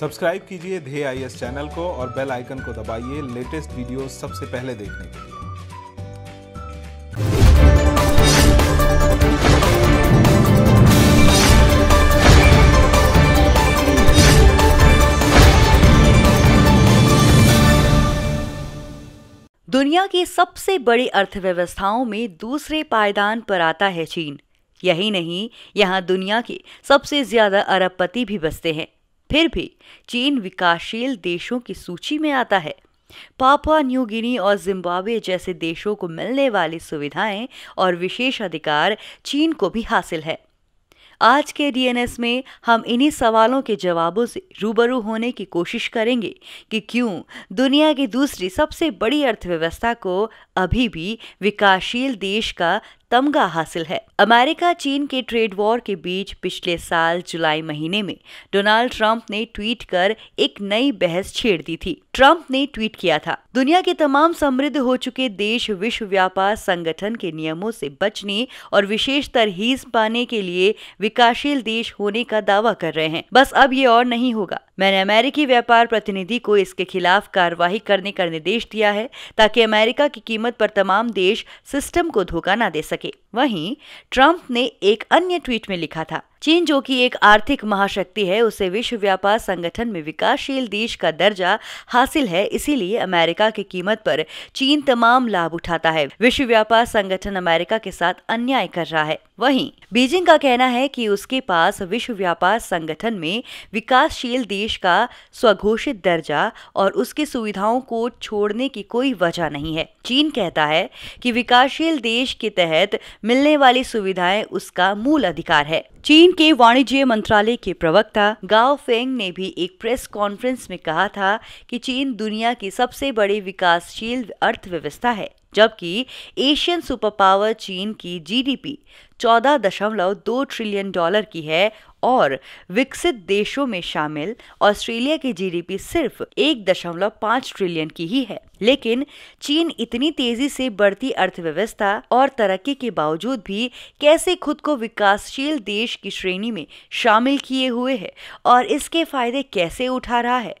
Subscribe कीजिए धे आई channel को और बेल आइकन को दबाइए लेटेस्ट वीडियो सबसे पहले देखने के लिए दुनिया की सबसे बड़ी अर्थव्यवस्थाओं में दूसरे पायदान पर आता है चीन यही नहीं यहाँ दुनिया के सबसे ज़्यादा अरबपति भी बसते हैं फिर भी चीन विकासशील देशों की सूची में आता है पापुआ न्यू गिनी और जिम्बाब्वे जैसे देशों को मिलने वाली सुविधाएं और विशेष अधिकार चीन को भी हासिल है आज के डीएनएस में हम इन्हीं सवालों के जवाबों से रूबरू होने की कोशिश करेंगे कि क्यों दुनिया की दूसरी सबसे बड़ी अर्थव्यवस्था को अभी भी विकासशील देश का तमगा हासिल है अमेरिका चीन के ट्रेड वॉर के बीच पिछले साल जुलाई महीने में डोनाल्ड ट्रंप ने ट्वीट कर एक नई बहस छेड़ दी थी ट्रंप ने ट्वीट किया था दुनिया के तमाम समृद्ध हो चुके देश विश्व व्यापार संगठन के नियमों से बचने और विशेष तरहीज पाने के लिए विकासशील देश होने का दावा कर रहे हैं बस अब ये और नहीं होगा मैंने अमेरिकी व्यापार प्रतिनिधि को इसके खिलाफ कार्रवाई करने का निर्देश दिया है ताकि अमेरिका की कीमत पर तमाम देश सिस्टम को धोखा न दे सके सके वहीं ट्रंप ने एक अन्य ट्वीट में लिखा था चीन जो कि एक आर्थिक महाशक्ति है उसे विश्व व्यापार संगठन में विकासशील देश का दर्जा हासिल है इसीलिए अमेरिका की कीमत पर चीन तमाम लाभ उठाता है विश्व व्यापार संगठन अमेरिका के साथ अन्याय कर रहा है वहीं बीजिंग का कहना है कि उसके पास विश्व व्यापार संगठन में विकासशील देश का स्वघोषित दर्जा और उसकी सुविधाओं को छोड़ने की कोई वजह नहीं है चीन कहता है कि विकासशील देश के तहत मिलने वाली सुविधाएं उसका मूल अधिकार है चीन के वाणिज्य मंत्रालय के प्रवक्ता गाओ फेंग ने भी एक प्रेस कॉन्फ्रेंस में कहा था कि चीन दुनिया की सबसे बड़ी विकासशील अर्थव्यवस्था है जबकि एशियन सुपर पावर चीन की जीडीपी 14.2 ट्रिलियन डॉलर की है और विकसित देशों में शामिल ऑस्ट्रेलिया की जीडीपी सिर्फ एक दशमलव ट्रिलियन की ही है लेकिन चीन इतनी तेजी से बढ़ती अर्थव्यवस्था और तरक्की के बावजूद भी कैसे खुद को विकासशील देश की श्रेणी में शामिल किए हुए है और इसके फायदे कैसे उठा रहा है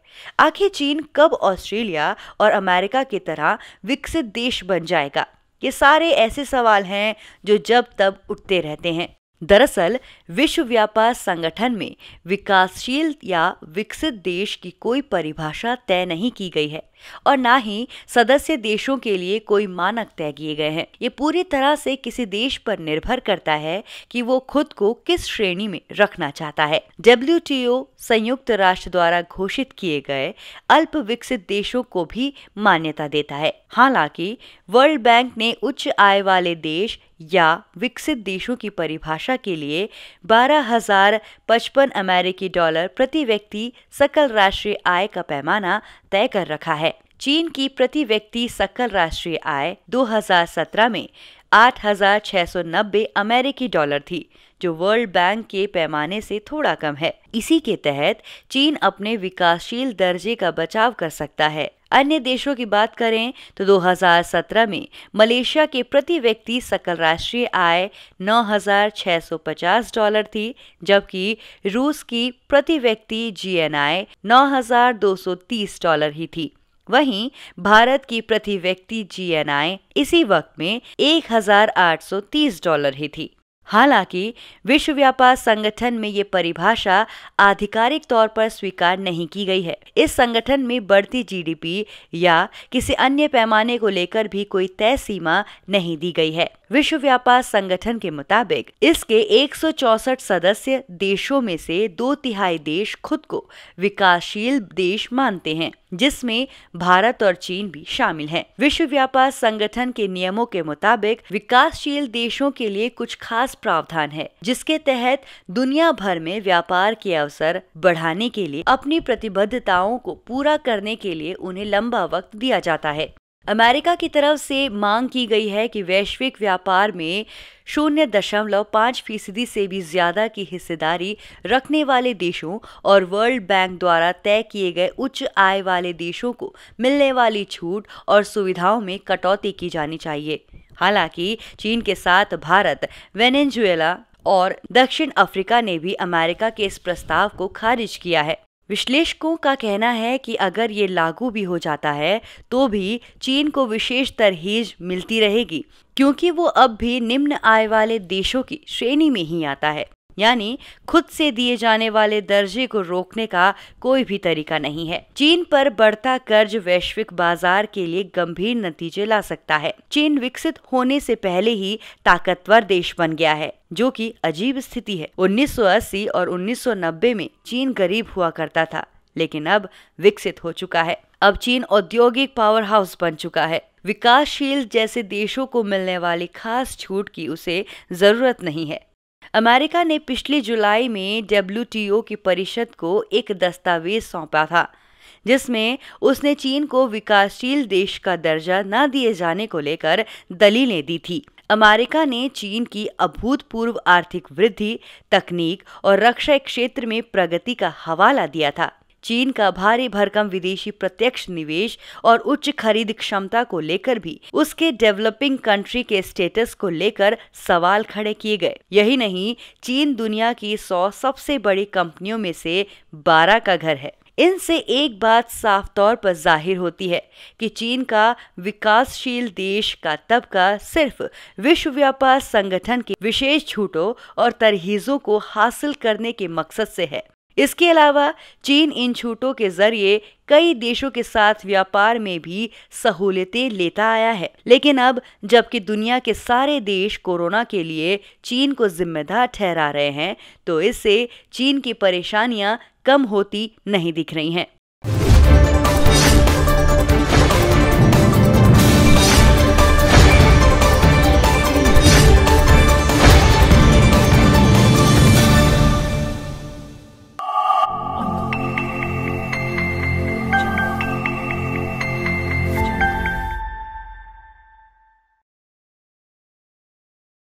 आखिर चीन कब ऑस्ट्रेलिया और अमेरिका की तरह विकसित देश बन जाएगा ये सारे ऐसे सवाल हैं जो जब तब उठते रहते हैं दरअसल विश्व व्यापार संगठन में विकासशील या विकसित देश की कोई परिभाषा तय नहीं की गई है और ना ही सदस्य देशों के लिए कोई मानक तय किए गए हैं ये पूरी तरह से किसी देश पर निर्भर करता है कि वो खुद को किस श्रेणी में रखना चाहता है डब्ल्यू संयुक्त राष्ट्र द्वारा घोषित किए गए अल्प विकसित देशों को भी मान्यता देता है हालांकि वर्ल्ड बैंक ने उच्च आय वाले देश या विकसित देशों की परिभाषा के लिए बारह हजार पचपन अमेरिकी डॉलर प्रति व्यक्ति सकल राष्ट्रीय आय का पैमाना तय कर रखा है चीन की प्रति व्यक्ति सकल राष्ट्रीय आय 2017 में 8,690 अमेरिकी डॉलर थी जो वर्ल्ड बैंक के पैमाने से थोड़ा कम है इसी के तहत चीन अपने विकासशील दर्जे का बचाव कर सकता है अन्य देशों की बात करें तो 2017 में मलेशिया के प्रति व्यक्ति सकल राष्ट्रीय आय 9,650 डॉलर थी जबकि रूस की प्रति व्यक्ति जीएनआई 9,230 डॉलर ही थी वहीं भारत की प्रति व्यक्ति जीएनआई इसी वक्त में 1830 डॉलर ही थी हालांकि विश्व व्यापार संगठन में ये परिभाषा आधिकारिक तौर पर स्वीकार नहीं की गई है इस संगठन में बढ़ती जीडीपी या किसी अन्य पैमाने को लेकर भी कोई तय सीमा नहीं दी गई है विश्व व्यापार संगठन के मुताबिक इसके 164 सदस्य देशों में से दो तिहाई देश खुद को विकासशील देश मानते हैं जिसमें भारत और चीन भी शामिल हैं। विश्व व्यापार संगठन के नियमों के मुताबिक विकासशील देशों के लिए कुछ खास खास प्रावधान है जिसके तहत दुनिया भर में व्यापार के अवसर बढ़ाने के लिए अपनी प्रतिबद्धताओं को पूरा करने के लिए उन्हें लंबा वक्त दिया जाता है अमेरिका की तरफ से मांग की गई है कि वैश्विक व्यापार में शून्य दशमलव पाँच फीसदी से भी ज्यादा की हिस्सेदारी रखने वाले देशों और वर्ल्ड बैंक द्वारा तय किए गए उच्च आय वाले देशों को मिलने वाली छूट और सुविधाओं में कटौती की जानी चाहिए हालांकि चीन के साथ भारत वेनेजुएला और दक्षिण अफ्रीका ने भी अमेरिका के इस प्रस्ताव को खारिज किया है विश्लेषकों का कहना है कि अगर ये लागू भी हो जाता है तो भी चीन को विशेष तरहीज मिलती रहेगी क्योंकि वो अब भी निम्न आय वाले देशों की श्रेणी में ही आता है यानी खुद से दिए जाने वाले दर्जे को रोकने का कोई भी तरीका नहीं है चीन पर बढ़ता कर्ज वैश्विक बाजार के लिए गंभीर नतीजे ला सकता है चीन विकसित होने से पहले ही ताकतवर देश बन गया है जो कि अजीब स्थिति है 1980 और 1990 में चीन गरीब हुआ करता था लेकिन अब विकसित हो चुका है अब चीन औद्योगिक पावर हाउस बन चुका है विकासशील जैसे देशों को मिलने वाली खास छूट की उसे जरूरत नहीं है अमेरिका ने पिछले जुलाई में डब्ल्यू की परिषद को एक दस्तावेज सौंपा था जिसमें उसने चीन को विकासशील देश का दर्जा न दिए जाने को लेकर दलीलें दी थी अमेरिका ने चीन की अभूतपूर्व आर्थिक वृद्धि तकनीक और रक्षा क्षेत्र में प्रगति का हवाला दिया था चीन का भारी भरकम विदेशी प्रत्यक्ष निवेश और उच्च खरीद क्षमता को लेकर भी उसके डेवलपिंग कंट्री के स्टेटस को लेकर सवाल खड़े किए गए यही नहीं चीन दुनिया की सौ सबसे बड़ी कंपनियों में से बारह का घर है इनसे एक बात साफ तौर पर जाहिर होती है कि चीन का विकासशील देश का तबका सिर्फ विश्व व्यापार संगठन के विशेष छूटों और तरहीजों को हासिल करने के मकसद से है इसके अलावा चीन इन छूटों के जरिए कई देशों के साथ व्यापार में भी सहूलियतें लेता आया है लेकिन अब जबकि दुनिया के सारे देश कोरोना के लिए चीन को जिम्मेदार ठहरा रहे हैं तो इससे चीन की परेशानियां कम होती नहीं दिख रही हैं